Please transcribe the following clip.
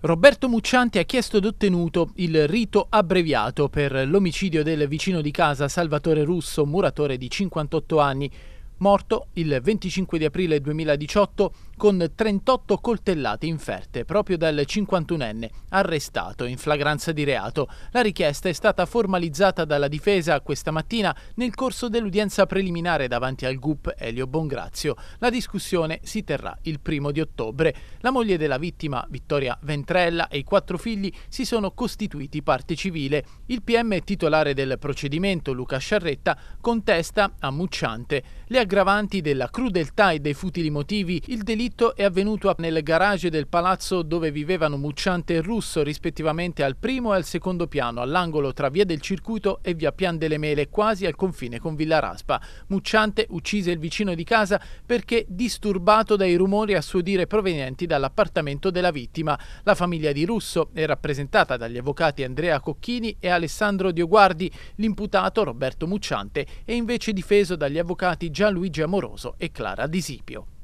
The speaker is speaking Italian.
Roberto Muccianti ha chiesto ed ottenuto il rito abbreviato per l'omicidio del vicino di casa Salvatore Russo, muratore di 58 anni, morto il 25 di aprile 2018 con 38 coltellate inferte proprio dal 51enne arrestato in flagranza di reato. La richiesta è stata formalizzata dalla difesa questa mattina nel corso dell'udienza preliminare davanti al GUP Elio Bongrazio. La discussione si terrà il primo di ottobre. La moglie della vittima, Vittoria Ventrella, e i quattro figli si sono costituiti parte civile. Il PM titolare del procedimento, Luca Sciarretta, contesta a Mucciante le aggravanti della crudeltà e dei futili motivi, il delitto è avvenuto nel garage del palazzo dove vivevano Mucciante e Russo, rispettivamente al primo e al secondo piano, all'angolo tra via del circuito e via Pian delle Mele, quasi al confine con Villa Raspa. Mucciante uccise il vicino di casa perché disturbato dai rumori a suo dire provenienti dall'appartamento della vittima. La famiglia di Russo è rappresentata dagli avvocati Andrea Cocchini e Alessandro Dioguardi, l'imputato Roberto Mucciante è invece difeso dagli avvocati Gianluigi Luigi Amoroso e Clara Disipio.